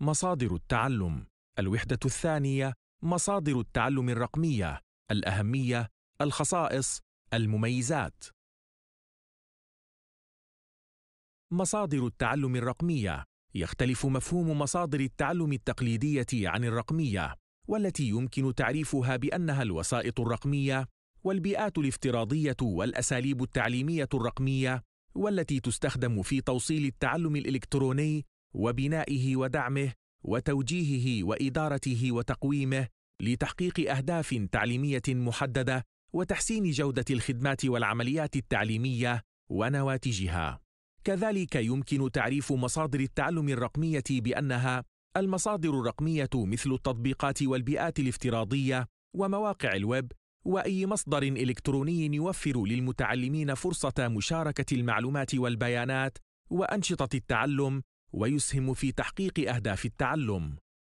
مصادر التعلم الوحدة الثانية مصادر التعلم الرقمية الأهمية الخصائص المميزات مصادر التعلم الرقمية يختلف مفهوم مصادر التعلم التقليدية عن الرقمية والتي يمكن تعريفها بأنها الوسائط الرقمية والبيئات الافتراضية والأساليب التعليمية الرقمية والتي تستخدم في توصيل التعلم الإلكتروني وبنائه ودعمه وتوجيهه وادارته وتقويمه لتحقيق اهداف تعليميه محدده وتحسين جوده الخدمات والعمليات التعليميه ونواتجها كذلك يمكن تعريف مصادر التعلم الرقميه بانها المصادر الرقميه مثل التطبيقات والبيئات الافتراضيه ومواقع الويب واي مصدر الكتروني يوفر للمتعلمين فرصه مشاركه المعلومات والبيانات وانشطه التعلم ويسهم في تحقيق اهداف التعلم